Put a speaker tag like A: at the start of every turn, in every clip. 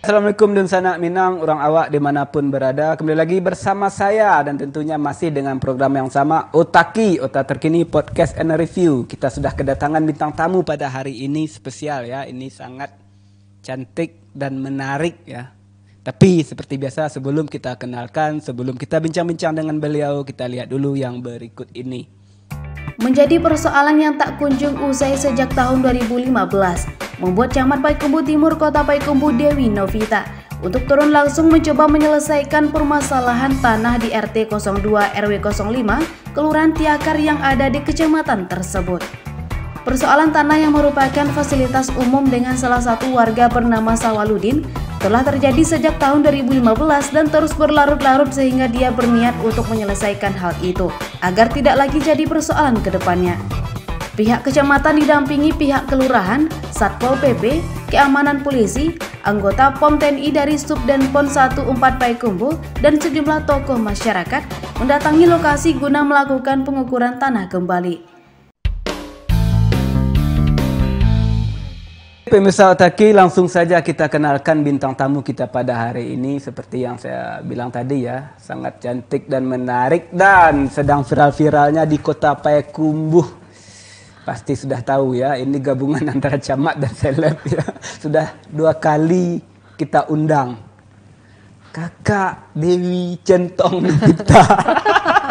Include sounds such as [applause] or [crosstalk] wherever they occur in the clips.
A: Assalamualaikum dan sanak minang orang awak dimanapun berada Kembali lagi bersama saya dan tentunya masih dengan program yang sama Otaki, Otak Terkini Podcast and Review Kita sudah kedatangan bintang tamu pada hari ini spesial ya Ini sangat cantik dan menarik ya Tapi seperti biasa sebelum kita kenalkan Sebelum kita bincang-bincang dengan beliau Kita lihat dulu yang berikut ini
B: menjadi persoalan yang tak kunjung usai sejak tahun 2015, membuat Camat Paikumbu Timur Kota Paikumbu Dewi Novita untuk turun langsung mencoba menyelesaikan permasalahan tanah di RT 02 RW 05 Kelurahan Tiakar yang ada di kecamatan tersebut. Persoalan tanah yang merupakan fasilitas umum dengan salah satu warga bernama Sawaludin telah terjadi sejak tahun 2015 dan terus berlarut-larut sehingga dia berniat untuk menyelesaikan hal itu agar tidak lagi jadi persoalan ke depannya. Pihak kecamatan didampingi pihak kelurahan, Satpol PP, keamanan polisi, anggota POM TNI dari subdenpon PON 14 Paikumbu, dan sejumlah tokoh masyarakat mendatangi lokasi guna melakukan pengukuran tanah kembali.
A: Pemirsa Otaki, langsung saja kita kenalkan bintang tamu kita pada hari ini seperti yang saya bilang tadi ya, sangat cantik dan menarik dan sedang viral-viralnya di Kota Payakumbuh. Pasti sudah tahu ya, ini gabungan [laughs] antara camat dan seleb ya. Sudah dua kali kita undang Kakak Dewi Centong kita.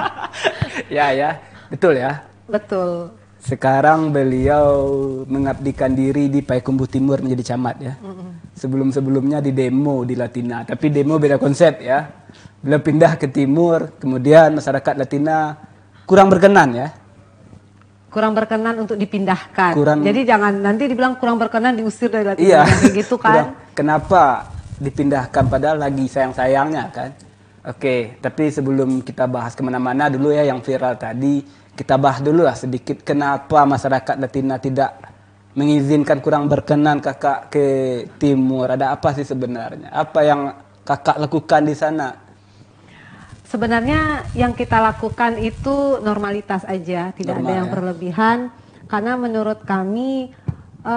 A: [laughs] ya ya, betul ya. Betul. Sekarang beliau mengabdikan diri di Payakumbuh Timur menjadi camat ya. Sebelum-sebelumnya di demo di Latina, tapi demo beda konsep ya. Beliau pindah ke timur, kemudian masyarakat Latina kurang berkenan ya.
B: Kurang berkenan untuk dipindahkan. Kurang, Jadi jangan nanti dibilang kurang berkenan diusir dari Latina iya, gitu [laughs] kan. Kurang,
A: kenapa dipindahkan padahal lagi sayang-sayangnya kan? Oke, okay, tapi sebelum kita bahas kemana-mana dulu ya yang viral tadi, kita bahas dulu lah sedikit kenapa masyarakat Latina tidak mengizinkan kurang berkenan kakak ke timur ada apa sih sebenarnya apa yang kakak lakukan di sana
B: sebenarnya yang kita lakukan itu normalitas aja tidak Normal, ada yang ya? berlebihan karena menurut kami e,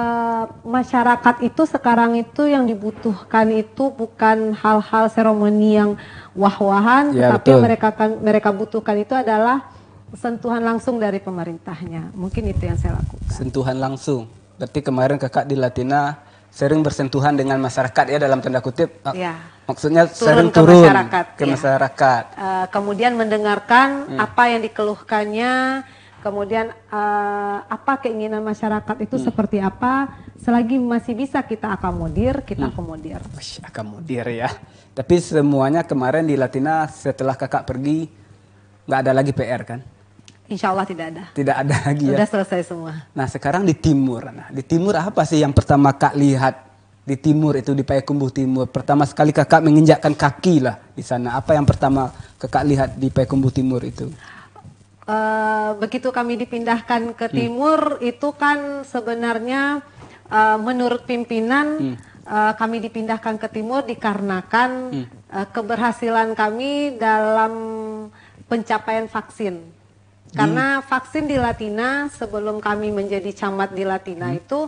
B: masyarakat itu sekarang itu yang dibutuhkan itu bukan hal-hal seremoni yang wah-wahan, ya, tapi mereka mereka butuhkan itu adalah sentuhan langsung dari pemerintahnya. Mungkin itu yang saya lakukan.
A: Sentuhan langsung. Berarti kemarin kakak di Latina sering bersentuhan dengan masyarakat ya dalam tanda kutip. Ya. Maksudnya turun sering ke turun masyarakat, ke ya. masyarakat.
B: Uh, kemudian mendengarkan hmm. apa yang dikeluhkannya, kemudian uh, apa keinginan masyarakat itu hmm. seperti apa. Selagi masih bisa kita akomodir, kita hmm. akomodir.
A: akomodir ya. Tapi semuanya kemarin di Latina setelah kakak pergi nggak ada lagi PR kan?
B: Insya Allah tidak ada.
A: Tidak ada lagi Sudah ya. Sudah selesai semua. Nah sekarang di timur. Nah, di timur apa sih yang pertama kak lihat di timur itu di Payakumbuh Timur. Pertama sekali kakak menginjakkan kaki lah di sana. Apa yang pertama kakak lihat di Payakumbuh Timur itu?
B: Uh, begitu kami dipindahkan ke hmm. timur itu kan sebenarnya uh, menurut pimpinan hmm. uh, kami dipindahkan ke timur dikarenakan hmm. uh, keberhasilan kami dalam pencapaian vaksin. Karena hmm. vaksin di Latina sebelum kami menjadi camat di Latina hmm. itu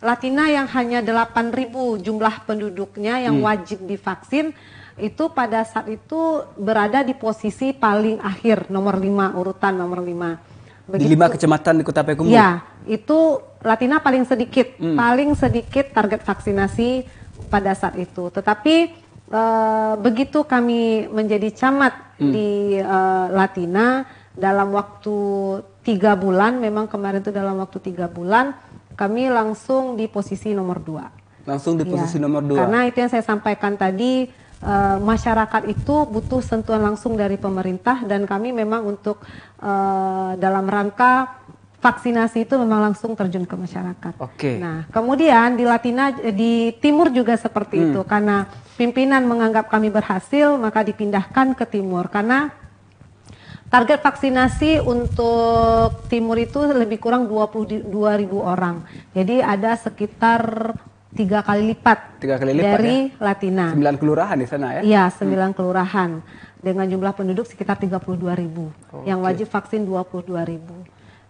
B: Latina yang hanya 8.000 jumlah penduduknya yang hmm. wajib divaksin itu pada saat itu berada di posisi paling akhir nomor 5 urutan nomor 5. Begitu, di lima kecamatan
A: di Kota Payakumbuh. Iya,
B: itu Latina paling sedikit, hmm. paling sedikit target vaksinasi pada saat itu. Tetapi e, begitu kami menjadi camat hmm. di e, Latina dalam waktu tiga bulan, memang kemarin itu dalam waktu tiga bulan, kami langsung di posisi nomor dua.
A: Langsung di iya. posisi ya, nomor dua. Karena
B: itu yang saya sampaikan tadi, e, masyarakat itu butuh sentuhan langsung dari pemerintah dan kami memang untuk e, dalam rangka vaksinasi itu memang langsung terjun ke masyarakat. Oke. Okay. Nah, kemudian di Latina eh, di timur juga seperti hmm. itu karena pimpinan menganggap kami berhasil maka dipindahkan ke timur karena Target vaksinasi untuk timur itu lebih kurang 22 ribu orang. Jadi ada sekitar tiga kali lipat, tiga kali lipat dari ya?
A: Latina. Sembilan kelurahan di sana ya? Iya, hmm.
B: sembilan hmm. kelurahan dengan jumlah penduduk sekitar 32 ribu. Oh, yang wajib vaksin 22 ribu.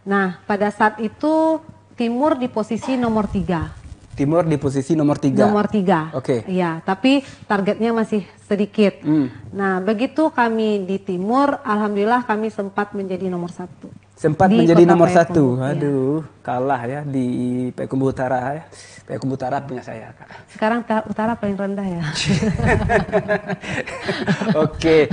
B: Nah, pada saat itu timur di posisi nomor tiga.
A: Timur di posisi nomor tiga. Nomor
B: tiga. Oke. Okay. Iya, tapi targetnya masih
A: sedikit. Hmm.
B: Nah, begitu kami di timur, alhamdulillah kami sempat menjadi nomor satu.
A: Sempat di menjadi nomor satu, iya. aduh, ya. kalah ya di Payakumbu Utara ya. Payakumbu Utara punya saya. Kak.
B: Sekarang Utara paling rendah ya.
A: [laughs] Oke.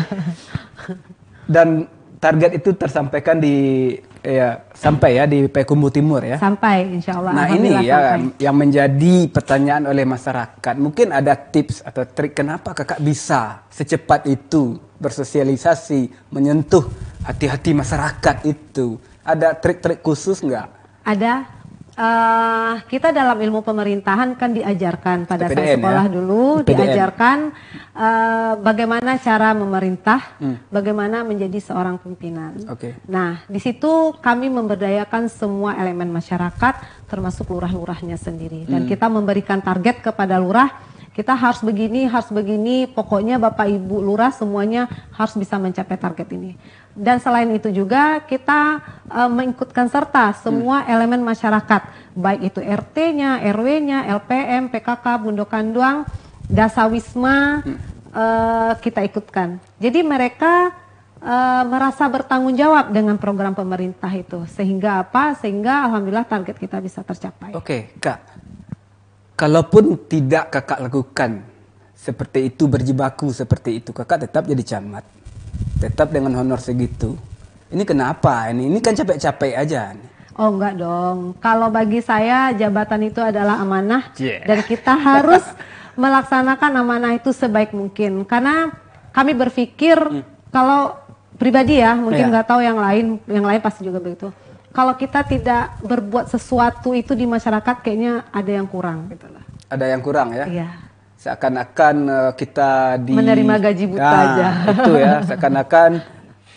A: Dan target itu tersampaikan di ya sampai ya di Pekumbu Timur ya. Sampai
B: insya Allah. Nah ini ya
A: sampai. yang menjadi pertanyaan oleh masyarakat. Mungkin ada tips atau trik kenapa kakak bisa secepat itu bersosialisasi, menyentuh hati-hati masyarakat itu. Ada trik-trik khusus nggak?
B: Ada uh, kita dalam ilmu pemerintahan kan diajarkan pada PDM, saat ya? sekolah ya? dulu PDM. diajarkan uh, bagaimana cara memerintah, hmm. bagaimana menjadi seorang pimpinan. Okay. Nah, di situ kami memberdayakan semua elemen masyarakat termasuk lurah-lurahnya sendiri dan hmm. kita memberikan target kepada lurah kita harus begini, harus begini, pokoknya Bapak Ibu Lurah semuanya harus bisa mencapai target ini. Dan selain itu juga kita e, mengikutkan serta semua hmm. elemen masyarakat, baik itu RT-nya, RW-nya, LPM, PKK, Bundokan Duang, Dasawisma, hmm. e, kita ikutkan. Jadi mereka e, merasa bertanggung jawab dengan program pemerintah itu, sehingga apa? Sehingga alhamdulillah target kita bisa tercapai. Oke,
A: okay, Kak. Kalaupun tidak kakak lakukan seperti itu berjibaku seperti itu kakak tetap jadi camat tetap dengan honor segitu ini kenapa ini ini kan capek-capek aja
B: Oh enggak dong. Kalau bagi saya jabatan itu adalah amanah yeah. dan kita harus [laughs] melaksanakan amanah itu sebaik mungkin. Karena kami berpikir hmm. kalau pribadi ya, mungkin iya. nggak tahu yang lain, yang lain pasti juga begitu kalau kita tidak berbuat sesuatu itu di masyarakat kayaknya ada yang kurang gitu
A: Ada yang kurang ya? Iya. Seakan-akan eh, kita di menerima gaji buta nah, aja. Itu ya, [laughs] seakan-akan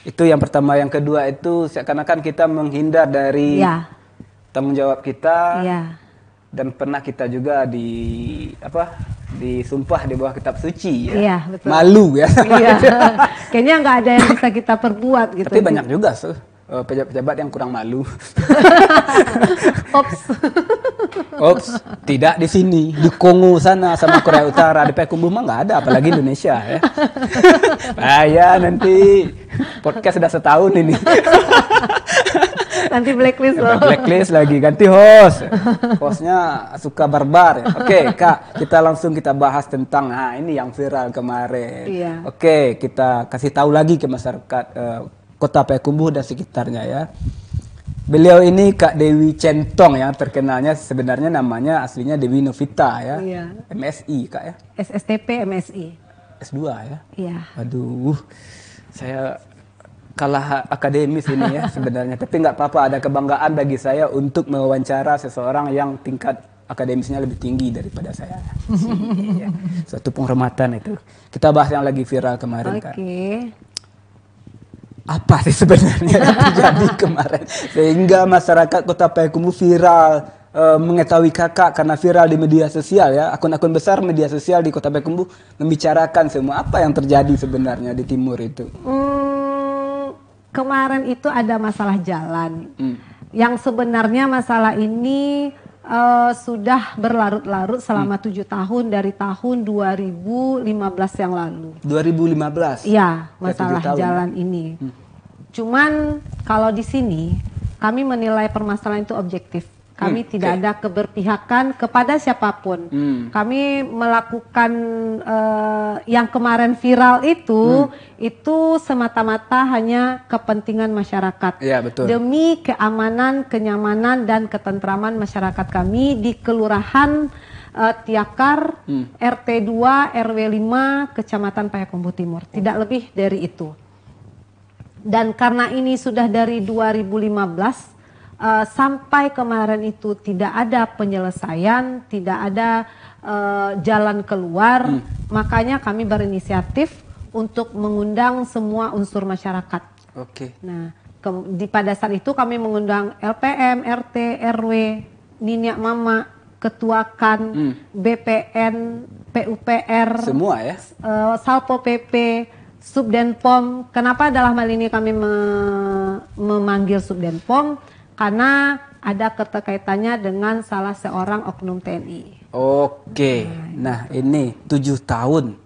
A: itu yang pertama, yang kedua itu seakan-akan kita menghindar dari ya. tanggung jawab kita. Iya. Dan pernah kita juga di apa? disumpah di bawah kitab suci ya. Iya, betul. Malu ya. Iya.
B: [laughs] kayaknya nggak ada yang bisa kita perbuat gitu. Tapi banyak
A: juga tuh Eh, pejabat-pejabat yang kurang malu. [laughs] Ops. Ops, tidak di sini, di Kongo sana sama Korea Utara, di Pekumbu mah nggak ada, apalagi Indonesia ya. [laughs] Bahaya nanti podcast sudah setahun ini.
B: Nanti blacklist loh. Blacklist
A: lagi, ganti host. Hostnya suka barbar. Ya. Oke, Kak, kita langsung kita bahas tentang nah ini yang viral kemarin. Iya. Oke, kita kasih tahu lagi ke masyarakat uh, kota Payakumbuh dan sekitarnya ya. Beliau ini Kak Dewi Centong ya, terkenalnya sebenarnya namanya aslinya Dewi Novita ya. Iya. MSI Kak ya.
B: SSTP MSI.
A: S2 ya. Iya. Aduh. Saya kalah akademis ini ya [laughs] sebenarnya. Tapi nggak apa-apa ada kebanggaan bagi saya untuk mewawancara seseorang yang tingkat akademisnya lebih tinggi daripada saya. [laughs] ya. Suatu penghormatan itu. Kita bahas yang lagi viral kemarin okay. kan apa sih sebenarnya yang terjadi [laughs] kemarin sehingga masyarakat Kota Payakumbu viral e, mengetahui kakak karena viral di media sosial ya akun-akun besar media sosial di Kota Payakumbu membicarakan semua apa yang terjadi sebenarnya di timur itu
B: hmm, kemarin itu ada masalah jalan hmm. yang sebenarnya masalah ini uh, sudah berlarut-larut selama hmm. tujuh hmm. tahun dari tahun 2015 yang lalu.
A: 2015. Iya, ya, masalah ya, jalan ini. Hmm.
B: Cuman kalau di sini kami menilai permasalahan itu objektif. Kami hmm, tidak okay. ada keberpihakan kepada siapapun. Hmm. Kami melakukan uh, yang kemarin viral itu hmm. itu semata-mata hanya kepentingan masyarakat. Ya, betul. Demi keamanan, kenyamanan dan ketentraman masyarakat kami di kelurahan uh, Tiakar, hmm. RT 2, RW 5, Kecamatan Payakumbuh Timur. Hmm. Tidak lebih dari itu. Dan karena ini sudah dari 2015 uh, sampai kemarin itu tidak ada penyelesaian, tidak ada uh, jalan keluar, hmm. makanya kami berinisiatif untuk mengundang semua unsur masyarakat.
A: Oke. Okay. Nah,
B: ke, di pada saat itu kami mengundang LPM, RT, RW, Niniak Mama, Ketua KAN, hmm. BPN, PUPR, semua ya. Uh, Salpo PP, Subdenpom. Kenapa dalam hal ini kami me memanggil Subdenpom? karena ada keterkaitannya dengan salah seorang oknum TNI.
A: Oke, nah, nah gitu. ini tujuh tahun,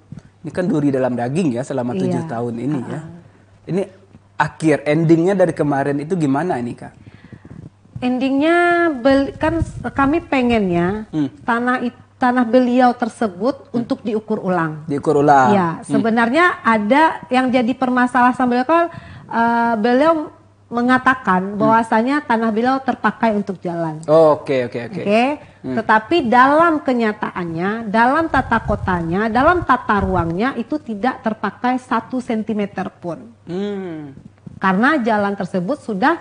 A: ini kan duri dalam daging ya selama iya. tujuh iya. tahun ini ya. Ini akhir endingnya dari kemarin itu gimana ini kak?
B: Endingnya kan kami pengennya hmm. tanah itu tanah beliau tersebut hmm. untuk diukur ulang. Diukur ulang. Ya, sebenarnya ada yang jadi permasalahan beliau kan uh, beliau mengatakan hmm. bahwasanya hmm. tanah beliau terpakai untuk jalan.
A: Oke oke oke. Oke. Hmm.
B: Tetapi dalam kenyataannya, dalam tata kotanya, dalam tata ruangnya itu tidak terpakai satu sentimeter pun.
A: Hmm.
B: Karena jalan tersebut sudah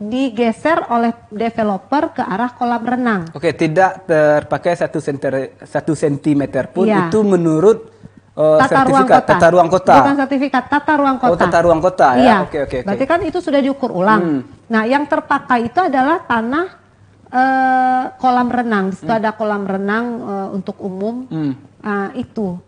B: digeser oleh developer ke arah kolam renang.
A: Oke, tidak terpakai satu sentimeter, satu sentimeter pun ya. itu menurut tata eh, tata ruang kota. Tata ruang kota. Bukan
B: sertifikat, tata ruang oh, kota. Oh, tata
A: ruang kota ya. Iya. Oke, oke, oke, Berarti kan
B: itu sudah diukur ulang. Hmm. Nah, yang terpakai itu adalah tanah eh kolam renang. Di situ hmm. ada kolam renang eh, untuk umum. Hmm. Ah, itu.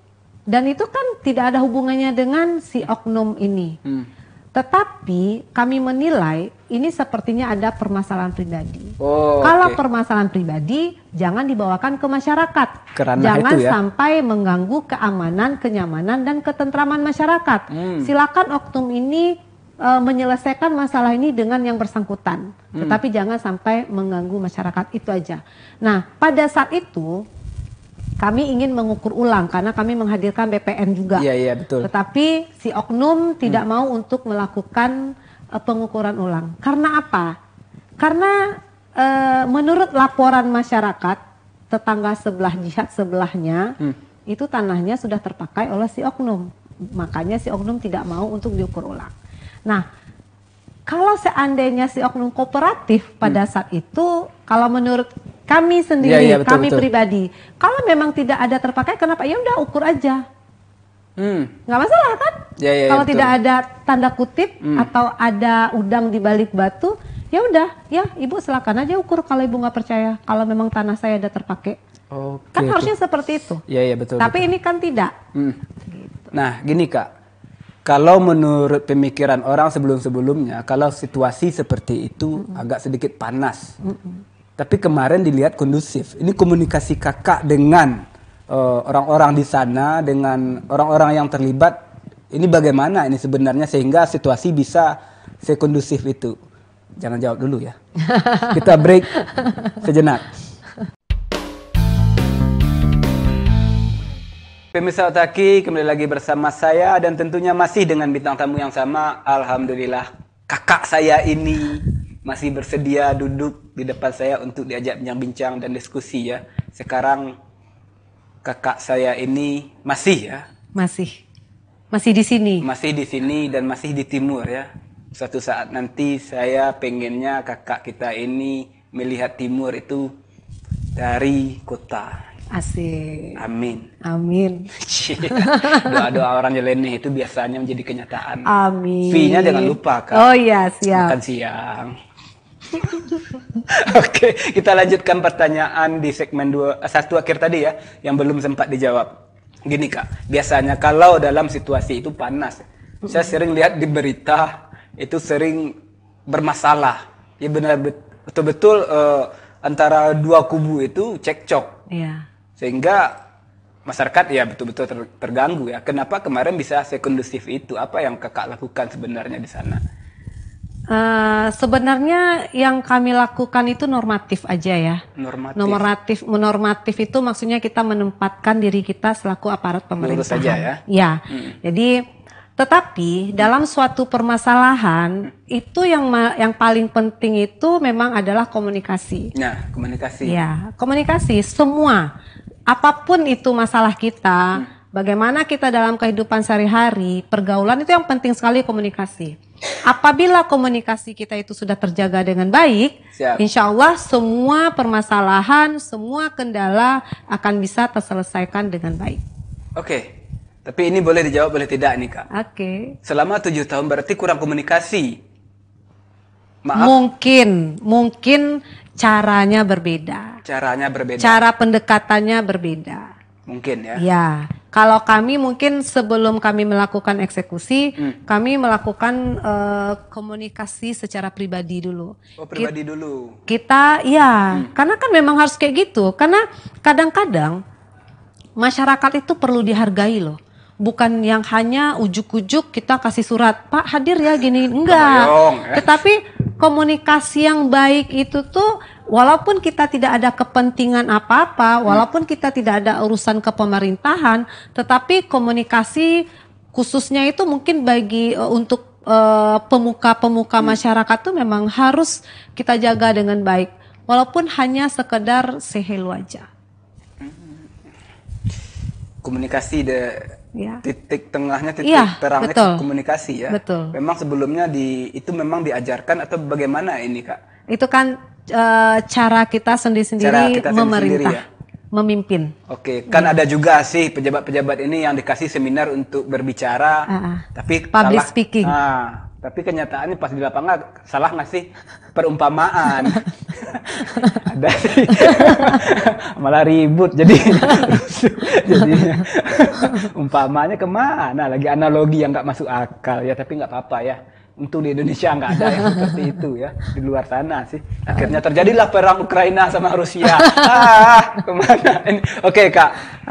B: Dan itu kan tidak ada hubungannya dengan si oknum ini. Hmm tetapi kami menilai ini sepertinya ada permasalahan pribadi.
A: Oh, Kalau okay.
B: permasalahan pribadi jangan dibawakan ke masyarakat. Kerana jangan itu ya. sampai mengganggu keamanan, kenyamanan dan ketentraman masyarakat. Hmm. Silakan oknum ini e, menyelesaikan masalah ini dengan yang bersangkutan. Hmm. Tetapi jangan sampai mengganggu masyarakat itu aja. Nah, pada saat itu kami ingin mengukur ulang karena kami menghadirkan BPN juga. Iya iya betul. Tetapi si oknum tidak hmm. mau untuk melakukan uh, pengukuran ulang. Karena apa? Karena uh, menurut laporan masyarakat tetangga sebelah jihad sebelahnya hmm. itu tanahnya sudah terpakai oleh si oknum. Makanya si oknum tidak mau untuk diukur ulang. Nah, kalau seandainya si oknum kooperatif pada hmm. saat itu kalau menurut kami iya, sendiri, ya, ya, betul, kami betul. pribadi. Kalau memang tidak ada terpakai, kenapa? Ya udah ukur aja. Hmm. Nggak masalah kan?
A: Ya, ya, ya Kalau tidak ada
B: tanda kutip hmm. atau ada udang di balik batu, ya udah, ya ibu silakan aja ukur kalau ibu nggak percaya. Kalau memang tanah saya ada terpakai,
A: okay, kan harusnya seperti itu. Iya betul. Tapi betul.
B: ini kan tidak.
A: Hmm. Gitu. Nah, gini kak, kalau menurut pemikiran orang sebelum-sebelumnya, kalau situasi seperti itu mm agak sedikit panas, mm tapi kemarin dilihat kondusif. Ini komunikasi kakak dengan eh, orang-orang uh, di sana, dengan orang-orang yang terlibat, ini bagaimana ini sebenarnya sehingga situasi bisa sekondusif itu? Jangan jawab dulu ya. [laughs] Kita break sejenak. Pemirsa Otaki, kembali lagi bersama saya dan tentunya masih dengan bintang tamu yang sama. Alhamdulillah, kakak saya ini masih bersedia duduk di depan saya untuk diajak bincang-bincang dan diskusi ya. Sekarang kakak saya ini masih ya. Masih. Masih di sini. Masih di sini dan masih di timur ya. Suatu saat nanti saya pengennya kakak kita ini melihat timur itu dari kota. Asik. Amin. Amin. [laughs] Doa-doa orang nyeleneh itu biasanya menjadi kenyataan.
B: Amin. v nya jangan lupa, Kak. Oh iya, siap. Makan
A: siang. [laughs] Oke, kita lanjutkan pertanyaan di segmen dua, eh, satu akhir tadi ya, yang belum sempat dijawab. Gini kak, biasanya kalau dalam situasi itu panas, saya sering lihat di berita itu sering bermasalah. Ya benar betul-betul uh, antara dua kubu itu cekcok. Iya. Sehingga masyarakat ya betul-betul ter terganggu ya. Kenapa kemarin bisa sekondusif itu? Apa yang kakak lakukan sebenarnya di sana?
B: Uh, sebenarnya yang kami lakukan itu normatif aja ya.
A: Normatif. Normatif,
B: normatif itu maksudnya kita menempatkan diri kita selaku aparat pemerintah. saja ya. Ya. Hmm. Jadi tetapi dalam suatu permasalahan itu yang yang paling penting itu memang adalah komunikasi.
A: Nah, komunikasi. Ya,
B: komunikasi semua apapun itu masalah kita, hmm. bagaimana kita dalam kehidupan sehari-hari, pergaulan itu yang penting sekali komunikasi. Apabila komunikasi kita itu sudah terjaga dengan baik, Siap. insya Allah semua permasalahan, semua kendala akan bisa terselesaikan dengan baik.
A: Oke, okay. tapi ini boleh dijawab boleh tidak nih kak? Oke. Okay. Selama tujuh tahun berarti kurang komunikasi.
B: Maaf. Mungkin, mungkin caranya berbeda.
A: Caranya berbeda.
B: Cara pendekatannya berbeda.
A: Mungkin ya. Ya,
B: kalau kami mungkin sebelum kami melakukan eksekusi, hmm. kami melakukan uh, komunikasi secara pribadi dulu.
A: Oh, pribadi Ki dulu.
B: Kita ya, hmm. karena kan memang harus kayak gitu. Karena kadang-kadang masyarakat itu perlu dihargai loh bukan yang hanya ujuk-ujuk kita kasih surat Pak hadir ya gini [laughs] enggak eh. tetapi komunikasi yang baik itu tuh walaupun kita tidak ada kepentingan apa-apa, walaupun kita tidak ada urusan kepemerintahan, tetapi komunikasi khususnya itu mungkin bagi uh, untuk eh, pemuka-pemuka uh, masyarakat itu memang harus kita jaga dengan baik, walaupun hanya sekedar sehelu aja.
A: Komunikasi de ya. titik tengahnya titik ya, terangnya betul. komunikasi ya. Betul. Memang sebelumnya di itu memang diajarkan atau bagaimana ini kak?
B: Itu kan e, cara kita sendiri-sendiri memerintah, sendiri ya? memimpin.
A: Oke, kan ya. ada juga sih pejabat-pejabat ini yang dikasih seminar untuk berbicara, uh -uh. tapi public salah, speaking. Ah, tapi kenyataannya pas di lapangan salah nggak sih perumpamaan [laughs] ada sih [laughs] malah ribut jadi jadi [laughs] umpamanya kemana lagi analogi yang nggak masuk akal ya tapi nggak apa-apa ya untuk di Indonesia nggak ada yang [laughs] seperti itu ya di luar sana sih. Ah. Akhirnya terjadilah perang Ukraina sama Rusia. [laughs] ah, kemana? Ini, Oke okay, kak,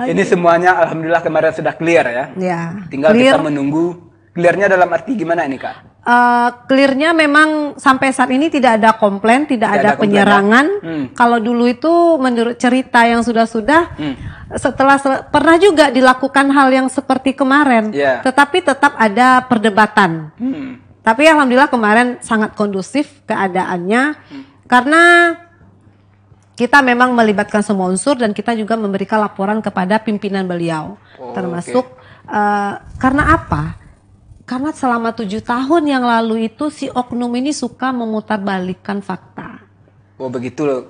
A: ini semuanya alhamdulillah kemarin sudah clear ya. Ya. Tinggal clear. kita menunggu Clearnya dalam arti gimana ini kak?
B: Uh, clearnya memang sampai saat ini tidak ada komplain, tidak, tidak ada, ada ya? penyerangan. Hmm. Kalau dulu itu menurut cerita yang sudah-sudah, hmm. setelah sel pernah juga dilakukan hal yang seperti kemarin, yeah. tetapi tetap ada perdebatan. Hmm. Tapi alhamdulillah kemarin sangat kondusif keadaannya hmm. karena kita memang melibatkan semua unsur dan kita juga memberikan laporan kepada pimpinan beliau oh, termasuk okay. uh, eh, karena apa? Karena selama tujuh tahun yang lalu itu si oknum ini suka memutarbalikkan fakta.
A: Oh begitu loh,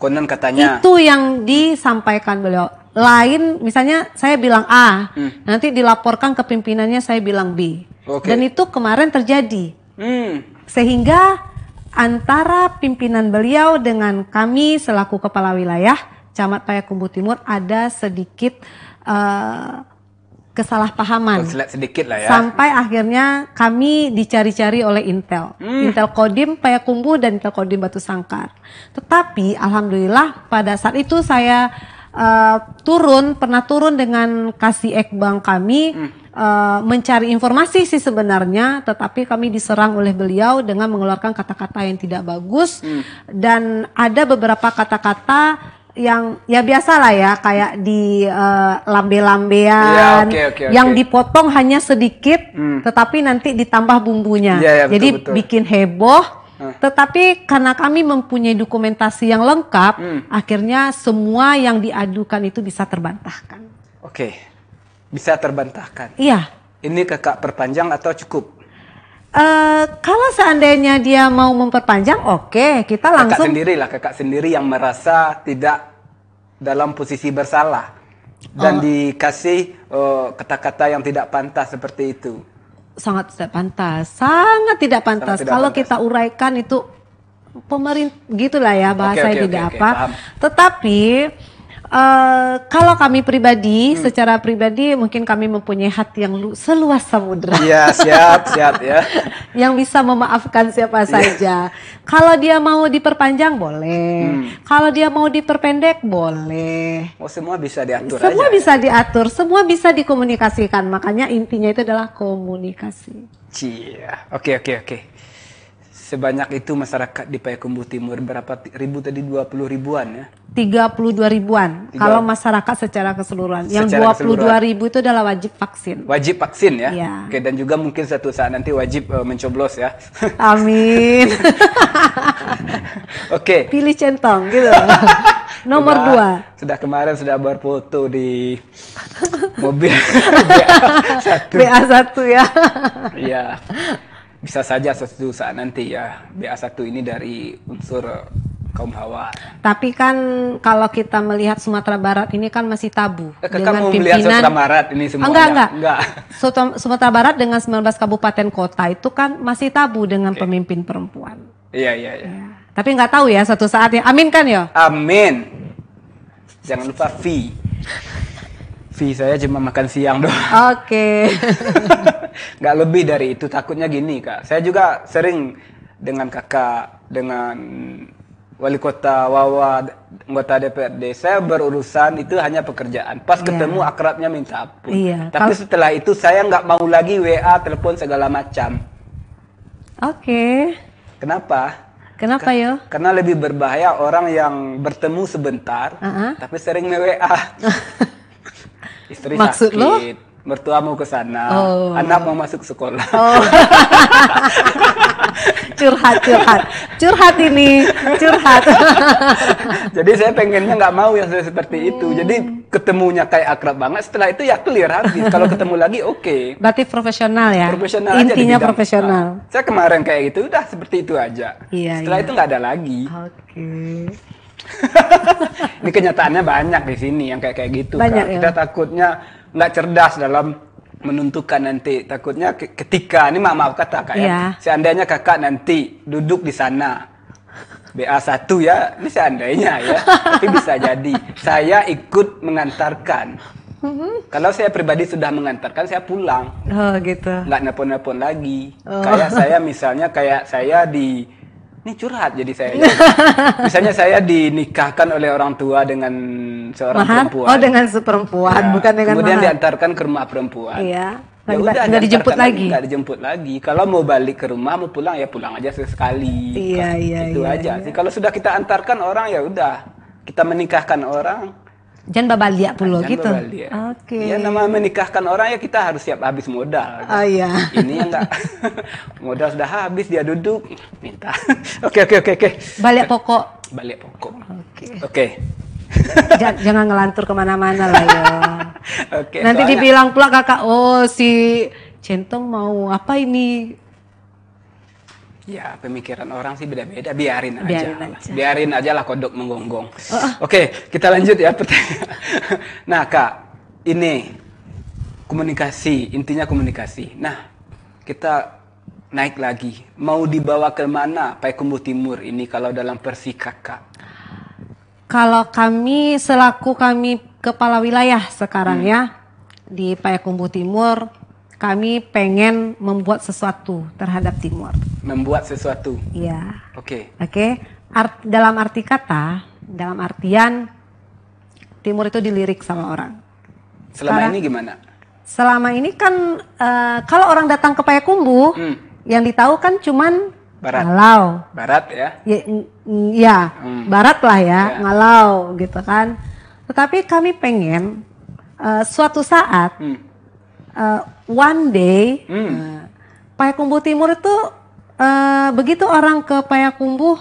A: konon katanya.
B: Itu yang disampaikan beliau lain misalnya saya bilang A, hmm. nanti dilaporkan ke pimpinannya saya bilang B. Okay. Dan itu kemarin terjadi. Hmm. Sehingga antara pimpinan beliau dengan kami selaku kepala wilayah Camat Payakumbu Timur ada sedikit uh,
A: kesalahpahaman. Sedikit lah ya. Sampai
B: akhirnya kami dicari-cari oleh Intel. Hmm. Intel Kodim Payakumbu dan Intel Kodim Batu Sangkar. Tetapi alhamdulillah pada saat itu saya Eh, turun pernah turun dengan kasih ekbang kami hmm. uh, mencari informasi sih sebenarnya tetapi kami diserang oleh beliau dengan mengeluarkan kata-kata yang tidak bagus hmm. dan ada beberapa kata-kata yang ya biasa lah ya kayak di uh, lambe-lambean ya, okay, okay, yang dipotong hanya sedikit hmm. tetapi nanti ditambah bumbunya. Ya, ya, Jadi betul. bikin heboh tetapi karena kami mempunyai dokumentasi yang lengkap, hmm. akhirnya semua yang diadukan itu bisa terbantahkan.
A: Oke, bisa terbantahkan. Iya. Ini kakak perpanjang atau cukup? Uh, kalau seandainya dia mau memperpanjang, oke, okay, kita langsung. Kakak sendiri lah, kakak sendiri yang merasa tidak dalam posisi bersalah dan oh. dikasih eh, kata-kata uh, kata -kata yang tidak pantas seperti itu
B: sangat tidak pantas, sangat tidak pantas. Sangat tidak Kalau pantas. kita uraikan itu pemerintah gitulah ya bahasa okay, okay, tidak okay, apa. Okay, Tetapi Eh, kalau kami pribadi, hmm. secara pribadi mungkin kami mempunyai hati yang lu, seluas samudera. Iya, siap, siap ya. [laughs] yang bisa memaafkan siapa yeah. saja. Kalau dia mau diperpanjang boleh. Hmm. Kalau dia mau diperpendek boleh.
A: Oh, semua bisa diatur Semua aja,
B: bisa ya. diatur, semua bisa dikomunikasikan. Makanya intinya itu adalah komunikasi.
A: Iya. Oke, okay, oke, okay, oke. Okay sebanyak itu masyarakat di Payakumbuh Timur berapa ribu tadi 20 ribuan
B: ya 32 ribuan Tiga. kalau masyarakat secara keseluruhan yang dua 22 keseluruhan. ribu itu adalah wajib vaksin
A: wajib vaksin ya, ya. oke dan juga mungkin satu saat nanti wajib uh, mencoblos ya
B: [laughs] amin
A: [laughs] oke pilih centong gitu
B: [laughs] nomor 2. dua
A: sudah kemarin sudah berfoto di mobil BA satu BA satu ya iya bisa saja suatu saat nanti ya BA1 ini dari unsur kaum Hawa.
B: Tapi kan kalau kita melihat Sumatera Barat ini kan masih tabu Kekan eh, dengan pimpinan Sumatera Barat
A: ini semua. Enggak, enggak. enggak.
B: Sumatera Barat dengan 19 kabupaten kota itu kan masih tabu dengan okay. Iya. pemimpin perempuan.
A: Iya, iya, iya. Ya.
B: Tapi nggak tahu ya suatu saatnya. Amin kan ya?
A: Amin. Jangan lupa fee. [laughs] Fee saya cuma makan siang doang. Oke. Okay. [laughs] nggak lebih dari itu takutnya gini kak saya juga sering dengan kakak dengan wali kota wawa anggota DPRD saya berurusan itu hanya pekerjaan pas yeah. ketemu akrabnya minta ampun yeah. tapi Kalo... setelah itu saya nggak mau lagi WA telepon segala macam oke okay. kenapa Kenapa yo? Karena lebih berbahaya orang yang bertemu sebentar, uh -huh. tapi sering me WA. [laughs] Istri Maksud sakit, mertua mau ke sana, oh. anak mau masuk sekolah. Oh. [laughs]
B: curhat, curhat, curhat ini, curhat.
A: [laughs] Jadi saya pengennya nggak mau yang seperti hmm. itu. Jadi ketemunya kayak akrab banget. Setelah itu ya clear habis. Kalau [laughs] ketemu lagi oke. Okay. Berarti profesional ya. Profesional. Intinya aja profesional. Nah, saya kemarin kayak gitu, udah seperti itu aja. Iya, Setelah iya. itu nggak ada lagi. Oke. Okay. ini kenyataannya banyak di sini yang kayak kayak gitu. Banyak, kan. Ya. Kita takutnya nggak cerdas dalam menentukan nanti takutnya ketika ini maaf, maaf kata kak yeah. Iya. seandainya kakak nanti duduk di sana ba satu ya, ini seandainya ya, tapi bisa jadi saya ikut mengantarkan. Kalau saya pribadi sudah mengantarkan, saya pulang. Oh gitu. Nggak nepon nepon lagi. Oh. Kayak saya misalnya kayak saya di ini curhat jadi saya. [laughs] Misalnya saya dinikahkan oleh orang tua dengan seorang mahat? perempuan. Oh, dengan
B: seperempuan, ya. bukan dengan Kemudian mahat.
A: diantarkan ke rumah perempuan. Iya.
B: Ya udah, nggak dijemput lagi. Nggak
A: dijemput lagi. Kalau mau balik ke rumah mau pulang ya pulang aja sesekali. Iya, kan. iya, Itu iya, aja iya. sih. Kalau sudah kita antarkan orang ya udah. Kita menikahkan orang
B: Jangan babal dia pulau Jangan gitu. Oke. Okay. Ya nama
A: menikahkan orang ya kita harus siap habis modal. Oh Oh iya. Ini yang enggak [laughs] modal sudah habis dia duduk minta. [laughs] Oke oke oke oke. Balik pokok. Balik pokok. Oke. Okay. Oke.
B: Okay. [laughs] jangan ngelantur kemana-mana lah ya. Oke.
A: Okay, Nanti soalnya... dibilang
B: pula kakak, oh si Centong mau apa ini?
A: Ya pemikiran orang sih beda-beda, biarin, biarin aja. aja. Biarin aja lah kodok menggonggong. Oh, oh. Oke, kita lanjut ya pertanyaan. [laughs] nah kak, ini komunikasi, intinya komunikasi. Nah, kita naik lagi. Mau dibawa ke mana Payakumbuh Timur ini kalau dalam versi kakak?
B: Kalau kami selaku kami kepala wilayah sekarang hmm. ya di Payakumbuh Timur, kami pengen membuat sesuatu terhadap Timur.
A: Membuat sesuatu. Iya. Oke.
B: Okay. Oke. Okay? Art, dalam arti kata, dalam artian Timur itu dilirik sama orang.
A: Selama Sekarang, ini gimana?
B: Selama ini kan uh, kalau orang datang ke Payakumbu, hmm. yang ditahu kan cuman barat. ngalau. Barat ya? Iya, ya hmm. barat lah ya, ya, ngalau gitu kan. Tetapi kami pengen uh, suatu saat hmm uh, one day hmm. uh, Payakumbuh Timur itu uh, begitu orang ke Payakumbuh,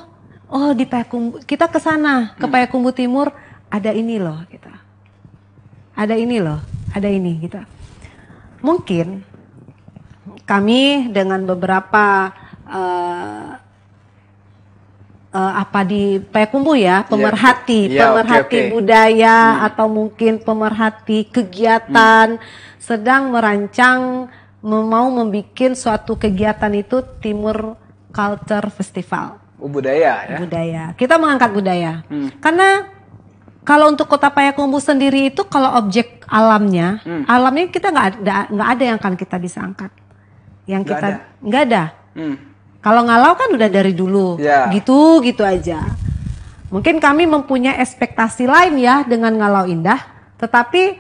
B: oh di Payakumbuh kita ke sana ke hmm. Payakumbuh Timur ada ini loh kita, gitu. ada ini loh, ada ini gitu. Mungkin kami dengan beberapa uh, uh, apa di payakumbu ya iya. pemerhati yeah. Iya, yeah, pemerhati okay, okay. budaya hmm. atau mungkin pemerhati kegiatan hmm. sedang merancang mau membuat suatu kegiatan itu Timur Culture Festival
A: oh, budaya ya
B: budaya kita mengangkat budaya hmm. karena kalau untuk kota Payakumbu sendiri itu kalau objek alamnya hmm. alamnya kita nggak ada nggak ada yang akan kita bisa angkat yang gak kita nggak ada, gak ada. Hmm kalau ngalau kan udah dari dulu, gitu gitu gitu aja. Mungkin kami mempunyai ekspektasi lain ya dengan ngalau indah, tetapi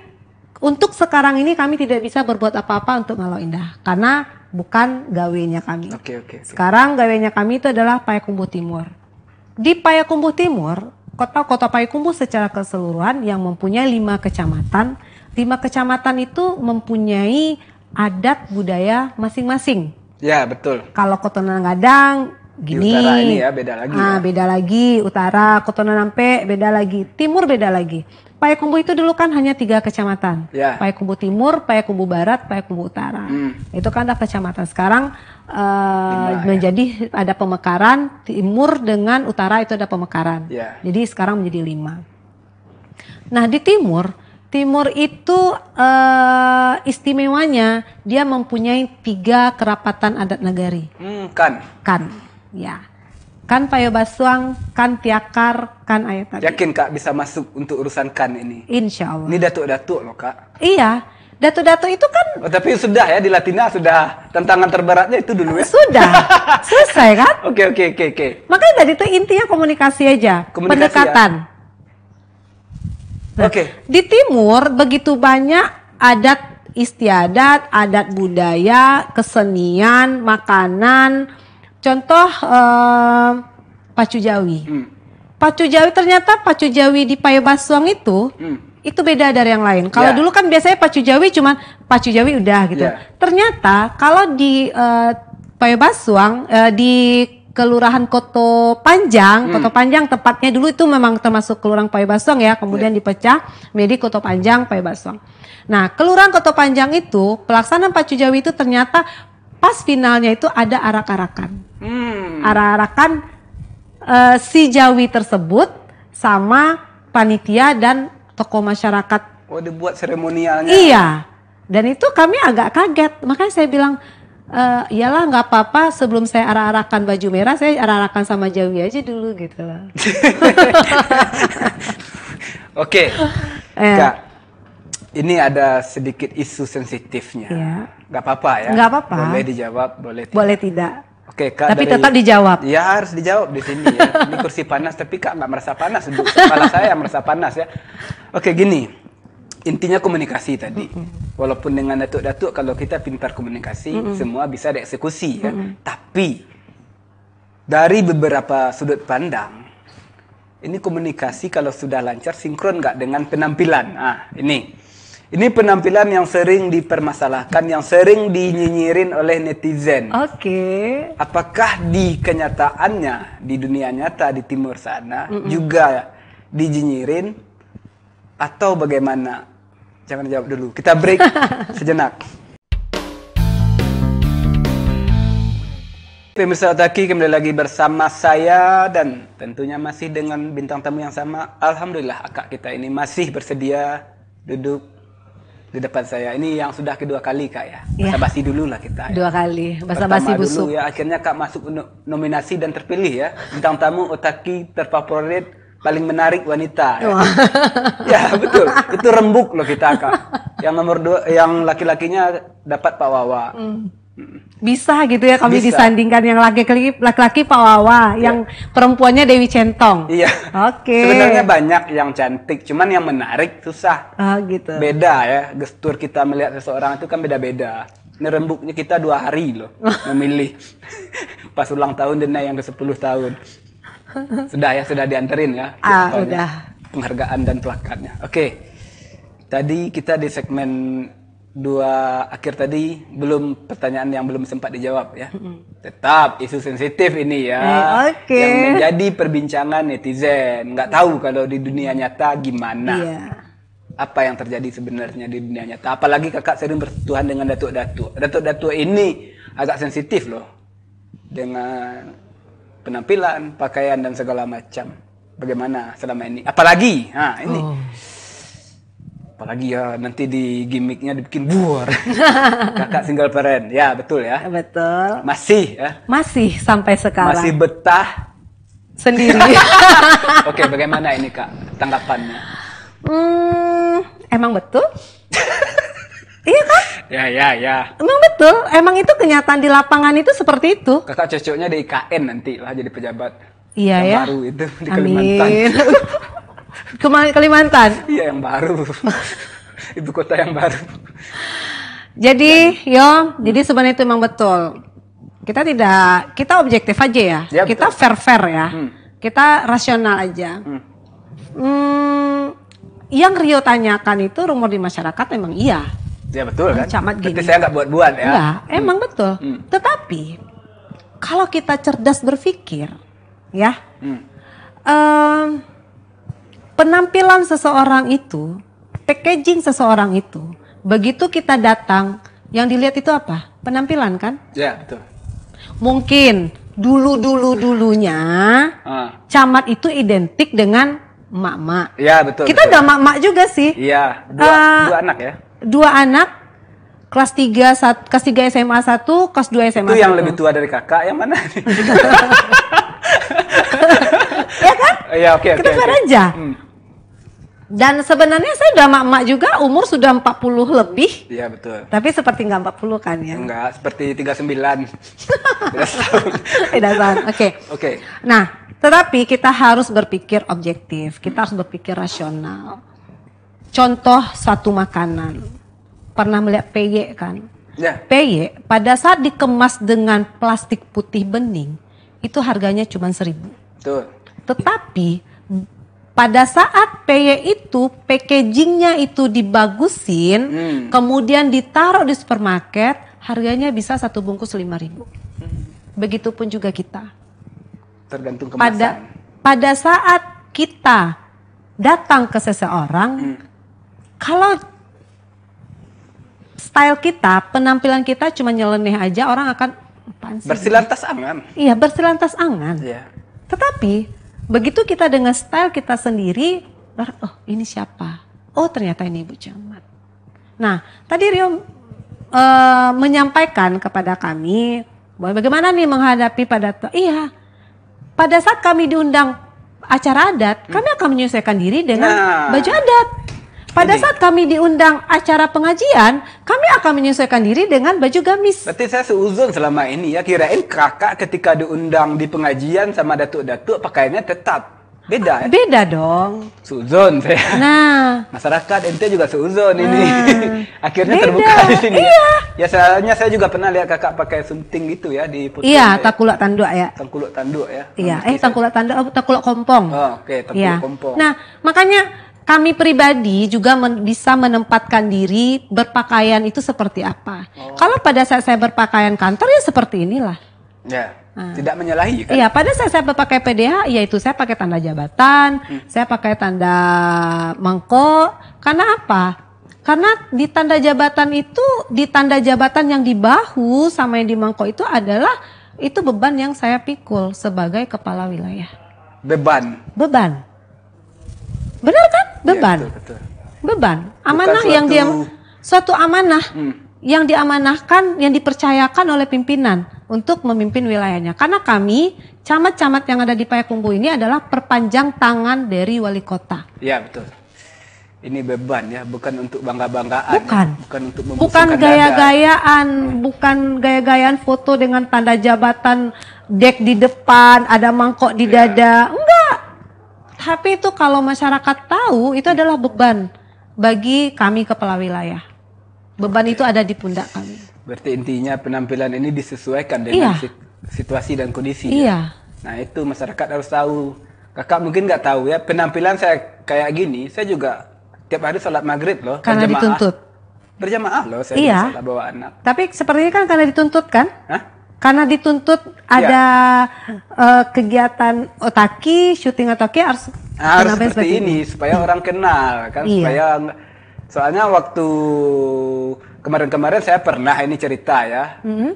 B: untuk sekarang ini kami tidak bisa berbuat apa-apa untuk ngalau indah karena bukan gawenya kami. Oke okay, oke. Okay, okay. Sekarang gawenya kami itu adalah Payakumbuh Timur. Di Payakumbuh Timur, kota-kota Payakumbuh secara keseluruhan yang mempunyai lima kecamatan, lima kecamatan itu mempunyai adat budaya masing-masing. Ya betul. Kalau Kotonan Gadang
A: gini. Di utara ini ya beda lagi. Ah ya.
B: beda lagi utara Kotonan Ampe beda lagi timur beda lagi. Payakumbu itu dulu kan hanya tiga kecamatan. Ya. Payakumbu Timur, Payakumbu Barat, Payakumbu Utara. Hmm. Itu kan ada kecamatan. Sekarang uh, eh, Lima, ya. menjadi ya. ada pemekaran Timur dengan Utara itu ada pemekaran. Ya. Jadi sekarang menjadi lima. Nah di Timur Timur itu uh, istimewanya dia mempunyai tiga kerapatan adat nagari.
A: Hmm, kan. Kan, ya.
B: Kan Payo Basuang, kan Tiakar, kan ayat tadi. Yakin
A: kak bisa masuk untuk urusan kan ini? Insya Allah. Ini datuk-datuk loh kak.
B: Iya. Datuk-datuk itu
A: kan oh, Tapi sudah ya di Latina sudah Tantangan terberatnya itu dulu ya Sudah [laughs] Selesai kan Oke oke oke oke
B: Makanya tadi itu intinya komunikasi aja komunikasi ya. Pendekatan ya Nah, Oke. Okay. Di timur begitu banyak adat istiadat, adat budaya, kesenian, makanan. Contoh eh, pacu Jawi. Hmm. Pacu Jawi ternyata pacu Jawi di Payobasuang itu hmm itu beda dari yang lain. Kalau yeah. dulu kan biasanya pacu jawi cuma pacu jawi udah gitu. Yeah. Ternyata kalau di eh, Payobaswang eh, di Kelurahan Koto Panjang, hmm. Koto Panjang tepatnya dulu itu memang termasuk Kelurahan Pai Basong ya, kemudian yeah. dipecah menjadi Koto Panjang Pai Basong. Nah, Kelurahan Koto Panjang itu pelaksanaan pacu jawi itu ternyata pas finalnya itu ada arak-arakan. Hmm. Arak-arakan uh, si jawi tersebut sama panitia dan tokoh masyarakat.
A: Oh, dibuat seremonialnya. Iya.
B: Dan itu kami agak kaget. Makanya saya bilang, Uh, iyalah nggak apa-apa sebelum saya arah-arahkan baju merah saya arah-arahkan sama Jawi aja dulu gitu lah.
A: [laughs] Oke. Okay. Eh. Yeah. ini ada sedikit isu sensitifnya. Iya. Gak apa-apa ya? Gak apa-apa. Boleh dijawab, boleh
B: tidak. Boleh tidak.
A: Oke, Kak. Tapi dari, tetap dijawab. Ya harus dijawab di sini ya. Ini kursi panas, tapi Kak nggak merasa panas. Kepala saya merasa panas ya. Oke, gini intinya komunikasi tadi. Mm-hmm. Walaupun dengan datuk-datuk kalau kita pintar komunikasi mm-hmm. semua bisa dieksekusi ya. Mm-hmm. Tapi dari beberapa sudut pandang ini komunikasi kalau sudah lancar sinkron nggak dengan penampilan. Ah, ini. Ini penampilan yang sering dipermasalahkan, yang sering dinyinyirin oleh netizen. Oke. Okay. Apakah di kenyataannya, di dunia nyata di timur sana mm -mm. juga dinyinyirin atau bagaimana? Jangan jawab dulu. Kita break [laughs] sejenak. Pemirsa Otaki kembali lagi bersama saya dan tentunya masih dengan bintang tamu yang sama. Alhamdulillah akak kita ini masih bersedia duduk di depan saya. Ini yang sudah kedua kali kak ya. Basa iya. basi dulu lah kita.
B: Ya. Dua kali. Basa basi busuk. Dulu
A: ya akhirnya kak masuk nominasi dan terpilih ya. Bintang tamu Otaki terfavorit paling menarik wanita. Ya. [laughs] ya betul, itu rembuk loh kita kak. Yang nomor dua, yang laki-lakinya dapat Pak Wawa. Hmm. hmm.
B: Bisa gitu ya kami Bisa. disandingkan yang laki-laki laki Pak Wawa, ya. yang perempuannya Dewi Centong.
A: Iya. Oke. Okay. Sebenarnya banyak yang cantik, cuman yang menarik susah. Oh, gitu. Beda ya, gestur kita melihat seseorang itu kan beda-beda. Ini rembuknya kita dua hari loh [laughs] memilih pas ulang tahun dan yang ke 10 tahun. [laughs] sudah ya, sudah dianterin ya. Ah, ya Penghargaan dan pelakatnya Oke. Tadi kita di segmen dua akhir tadi belum pertanyaan yang belum sempat dijawab ya. Tetap isu sensitif ini ya. Eh, okay. Yang menjadi perbincangan netizen. Nggak tahu kalau di dunia nyata gimana. Yeah. Apa yang terjadi sebenarnya di dunia nyata. Apalagi kakak sering bertuhan dengan datuk-datuk. Datuk-datuk ini agak sensitif loh. Dengan penampilan, pakaian dan segala macam. Bagaimana selama ini? Apalagi, nah ini. Oh. Apalagi ya nanti di gimmicknya dibikin buar. [laughs] Kakak single parent, ya betul ya. Betul. Masih ya.
B: Masih sampai sekarang. Masih
A: betah sendiri. [laughs] Oke, bagaimana ini kak tanggapannya?
B: Hmm, emang betul. [laughs]
A: Ya, ya, ya.
B: Emang betul, emang itu kenyataan di lapangan itu seperti itu.
A: kata cocoknya di IKN nanti lah jadi pejabat. Iya yang ya. baru itu di Amin. Kalimantan. [laughs] Kemarin Kalimantan. Iya, yang baru. [laughs] Ibu kota yang baru.
B: Jadi, Dan, yo, jadi sebenarnya itu emang betul. Kita tidak, kita objektif aja ya. ya kita fair-fair ya. Hmm. Kita rasional aja. Hmm. Hmm, yang Rio tanyakan itu rumor di masyarakat memang iya.
A: Ya betul kan. Camat gini. saya nggak buat-buat ya. Enggak,
B: hmm. emang betul.
A: Hmm. Tetapi
B: kalau kita cerdas berpikir, ya, hmm. um, penampilan seseorang itu, packaging seseorang itu, begitu kita datang, yang dilihat itu apa? Penampilan kan? Ya betul. Mungkin dulu dulu dulunya uh. Ah. camat itu identik dengan mak-mak.
A: Ya betul. Kita udah mak-mak juga sih. Iya. Dua, uh, dua anak ya
B: dua anak kelas 3 sat, kelas 3 SMA 1, kelas 2 SMA. Itu 1. yang lebih
A: tua dari kakak yang mana? [laughs] ya kan? Iya, oke okay, oke. Okay, Kita okay, aja. Hmm.
B: Dan sebenarnya saya udah mak-mak juga umur sudah 40 lebih. Iya betul. Tapi seperti enggak 40 kan ya? Enggak,
A: seperti 39.
B: Tidak [laughs] tahun. Iya, oke. Oke. Nah, tetapi kita harus berpikir objektif, kita harus berpikir rasional. Contoh satu makanan. Pernah melihat peyek kan? Ya. Peyek pada saat dikemas dengan plastik putih bening itu harganya cuma seribu.
A: Betul. Tetapi
B: pada saat peyek itu packagingnya itu dibagusin, hmm. kemudian ditaruh di supermarket, harganya bisa satu bungkus lima ribu. Hmm. Begitupun juga kita.
A: Tergantung kemasan. Pada
B: pada saat kita datang ke seseorang, hmm. Kalau style kita, penampilan kita cuma nyeleneh aja orang akan
A: bersilantas angan.
B: Iya, bersilantas angan. Iya. Tetapi begitu kita dengan style kita sendiri, oh ini siapa? Oh ternyata ini Ibu Camat. Nah, tadi Rio e, menyampaikan kepada kami bahwa bagaimana nih menghadapi pada iya pada saat kami diundang acara adat, hmm. kami akan menyesuaikan diri dengan nah. baju adat. Pada Jadi, saat kami diundang acara pengajian, kami akan menyesuaikan diri dengan baju gamis.
A: Berarti saya seuzon selama ini ya. Kirain kakak ketika diundang di pengajian sama datuk-datuk pakaiannya tetap. Beda ya? Beda dong. Seuzon saya. Nah. Masyarakat ente juga seuzon nah. ini. [laughs] Akhirnya Beda. terbuka di sini. Iya. Ya soalnya saya juga pernah lihat kakak pakai sunting gitu ya di putih. Iya, takulak tanduk ya. Takulak tanduk ya. Iya, nah,
B: eh gitu. takulak tanduk, takulak kompong. Oh, oke, okay, takulak ya. kompong. Nah, makanya kami pribadi juga men bisa menempatkan diri berpakaian itu seperti apa. Oh. Kalau pada saat saya berpakaian kantor ya seperti inilah.
A: Ya. Nah. Tidak menyalahi kan? Iya,
B: pada saat saya pakai PDH yaitu saya pakai tanda jabatan, hmm. saya pakai tanda mangkok. Karena apa? Karena di tanda jabatan itu di tanda jabatan yang di bahu sama yang di mangkok itu adalah itu beban yang saya pikul sebagai kepala wilayah. Beban. Beban. Benar kan? beban. Ya, betul, betul. Beban. Amanah suatu... yang dia suatu amanah hmm. yang diamanahkan, yang dipercayakan oleh pimpinan untuk memimpin wilayahnya. Karena kami camat-camat yang ada di Payakumbuh ini adalah perpanjang tangan dari wali kota.
A: Ya, betul ini beban ya, bukan untuk bangga-banggaan. Ya. Bukan. Ya. Bukan untuk Bukan gaya-gayaan,
B: hmm. bukan gaya-gayaan foto dengan tanda jabatan dek di depan, ada mangkok di iya. dada tapi itu kalau masyarakat tahu itu adalah beban bagi kami kepala wilayah. Beban itu ada di pundak kami.
A: Berarti intinya penampilan ini disesuaikan dengan iya. situasi dan kondisi. Ya? Iya. Ya? Nah itu masyarakat harus tahu. Kakak mungkin nggak tahu ya penampilan saya kayak gini. Saya juga tiap hari sholat maghrib loh. Karena berjamaah. dituntut. Berjamaah loh saya iya. sholat bawa anak.
B: Tapi sepertinya kan karena dituntut kan? Hah? karena dituntut ada ya. uh, kegiatan otaki, syuting otaki harus harus seperti, seperti ini, ini supaya
A: orang kenal kan iya. supaya soalnya waktu kemarin-kemarin saya pernah ini cerita ya mm -hmm.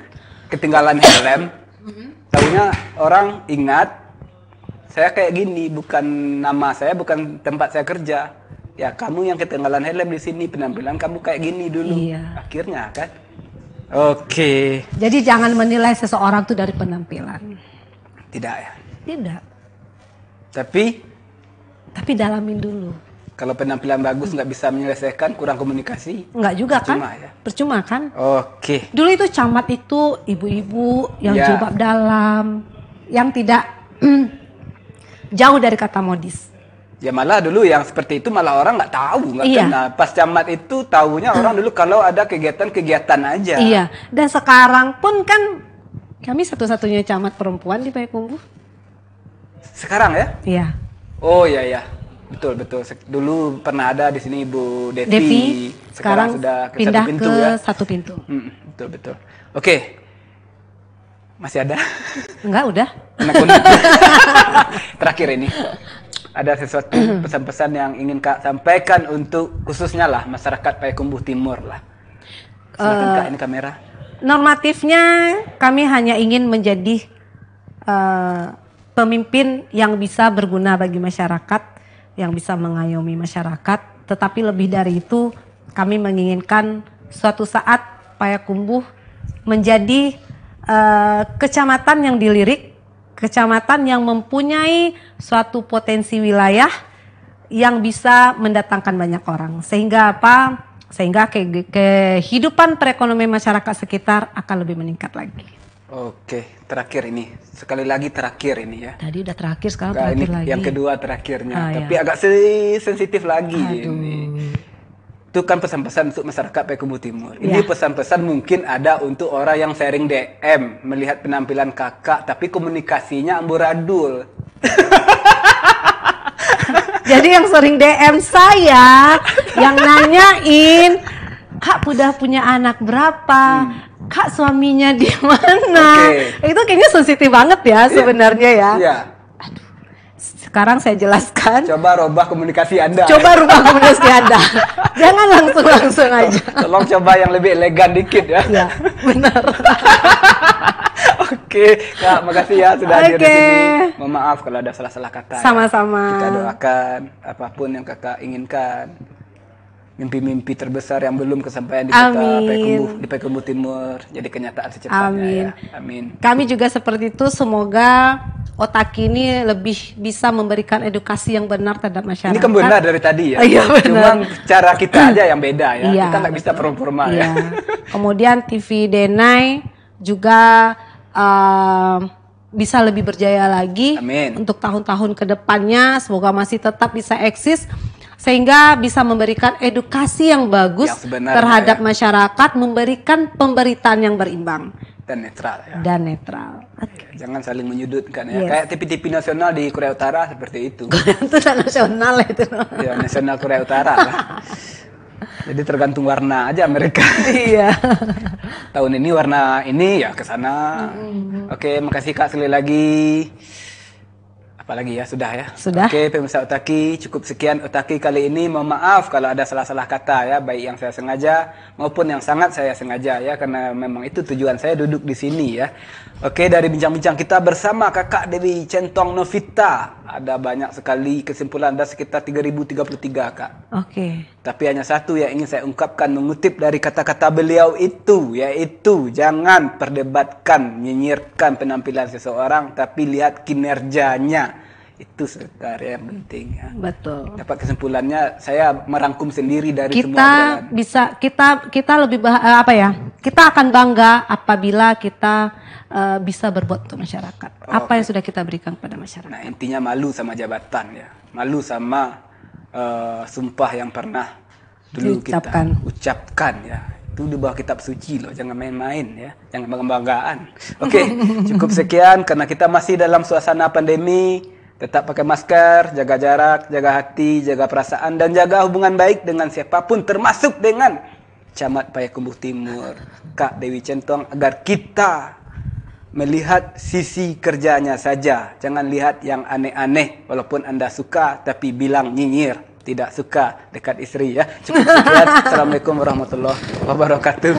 A: ketinggalan helm, mm -hmm. tahunya orang ingat saya kayak gini bukan nama saya bukan tempat saya kerja ya kamu yang ketinggalan helm di sini penampilan kamu kayak gini dulu iya. akhirnya kan Oke.
B: Jadi jangan menilai seseorang itu dari penampilan. Tidak ya? Tidak. Tapi? Tapi dalamin dulu.
A: Kalau penampilan bagus nggak bisa menyelesaikan, kurang komunikasi.
B: Nggak juga kan? percuma, kan? Ya? Percuma kan?
A: Oke.
B: Dulu itu camat itu ibu-ibu yang ya. jilbab dalam, yang tidak [clears throat] jauh dari kata modis.
A: Ya malah dulu yang seperti itu malah orang nggak tahu, nggak iya. kenal. Pas camat itu tahunya hmm. orang dulu kalau ada kegiatan-kegiatan aja. Iya.
B: Dan sekarang pun kan kami satu-satunya camat perempuan di Payakumbuh.
A: Sekarang ya? Iya. Oh iya iya. Betul betul. Dulu pernah ada di sini Ibu Devi. Devi sekarang, sekarang sudah ke pindah satu pintu ke ya. satu pintu. Hmm, betul betul. Oke. Masih ada? Enggak, udah. [laughs] Terakhir ini ada sesuatu [clears throat] pesan-pesan yang ingin Kak sampaikan untuk khususnya lah masyarakat Payakumbuh Timur lah. Silakan uh, Kak eh, ini kamera.
B: Normatifnya kami hanya ingin menjadi uh, pemimpin yang bisa berguna bagi masyarakat, yang bisa mengayomi masyarakat, tetapi lebih dari itu kami menginginkan suatu saat Payakumbuh menjadi uh, kecamatan yang dilirik kecamatan yang mempunyai suatu potensi wilayah yang bisa mendatangkan banyak orang. Sehingga apa? Sehingga ke kehidupan perekonomian masyarakat sekitar akan lebih meningkat lagi.
A: Oke, terakhir ini. Sekali lagi terakhir ini ya.
B: Tadi udah terakhir, sekarang Enggak, terakhir ini lagi. Yang
A: kedua terakhirnya, ah, tapi ya. agak sensitif lagi Aduh. ini itu kan pesan-pesan untuk masyarakat Payakumbuh Timur. Ini ya. pesan-pesan mungkin ada untuk orang yang sharing DM melihat penampilan kakak, tapi komunikasinya amburadul. [laughs] Jadi yang sering DM saya, yang
B: nanyain, kak udah punya anak berapa? Hmm. Kak suaminya di mana? Okay. Itu kayaknya sensitif banget ya iya. sebenarnya yeah. ya.
A: Iya. Sekarang saya jelaskan. Coba rubah komunikasi Anda. Coba rubah komunikasi Anda. [laughs] Jangan langsung-langsung aja. Tolong coba yang lebih elegan dikit ya. Ya, benar. [laughs] Oke, Kak, makasih ya sudah hadir di sini. Mohon maaf kalau ada salah-salah kata. Ya. Sama-sama. Ya. Kita doakan apapun yang Kakak inginkan mimpi-mimpi terbesar yang belum kesampaian di kota di Timur jadi kenyataan secepatnya ya. Amin. ya. Amin.
B: Kami juga seperti itu semoga otak ini lebih bisa memberikan edukasi yang benar terhadap masyarakat. Ini kan benar
A: dari tadi ya. [laughs] Iya benar. Cuman cara kita [clears throat] aja yang beda ya. Iya, kita nggak bisa performa ya. iya. ya.
B: Kemudian TV Denai juga uh, bisa lebih berjaya lagi Amin. untuk tahun-tahun kedepannya. Semoga masih tetap bisa eksis sehingga bisa memberikan edukasi yang bagus yang terhadap ya. masyarakat, memberikan pemberitaan yang berimbang
A: dan netral ya.
B: dan netral
A: okay. jangan saling menyudutkan ya yes. kayak TV-TV nasional di Korea Utara seperti itu [laughs] itu nasional itu ya nasional Korea Utara lah. [laughs] jadi tergantung warna aja mereka iya [laughs] tahun ini warna ini ya ke sana mm -hmm. oke makasih kak sekali lagi Apalagi ya, sudah ya. Sudah. Oke, pemirsa Otaki, cukup sekian Otaki kali ini. Mohon maaf kalau ada salah-salah kata ya, baik yang saya sengaja maupun yang sangat saya sengaja ya, karena memang itu tujuan saya duduk di sini ya. Oke, dari bincang-bincang kita bersama Kakak Dewi Centong Novita, ada banyak sekali kesimpulan Anda sekitar 3033, Kak. Oke. Tapi hanya satu yang ingin saya ungkapkan mengutip dari kata-kata beliau itu, yaitu jangan perdebatkan, nyinyirkan penampilan seseorang, tapi lihat kinerjanya itu sekarang yang penting ya. betul dapat kesimpulannya saya merangkum sendiri dari kita semua
B: bisa kita kita lebih bah, eh, apa ya kita akan bangga apabila kita uh, bisa berbuat untuk masyarakat oh, apa okay. yang sudah kita berikan kepada masyarakat
A: nah intinya malu sama jabatan ya malu sama uh, sumpah yang pernah
B: dulu ucapkan.
A: kita ucapkan ya itu di bawah kitab suci loh jangan main-main ya jangan bangga-banggaan oke okay, [laughs] cukup sekian karena kita masih dalam suasana pandemi Tetap pakai masker, jaga jarak, jaga hati, jaga perasaan, dan jaga hubungan baik dengan siapapun, termasuk dengan Camat Payakumbuh Timur, Kak Dewi Centong, agar kita melihat sisi kerjanya saja. Jangan lihat yang aneh-aneh, walaupun Anda suka, tapi bilang nyinyir. Tidak suka dekat istri ya. Cukup sekian. [laughs] Assalamualaikum warahmatullahi wabarakatuh.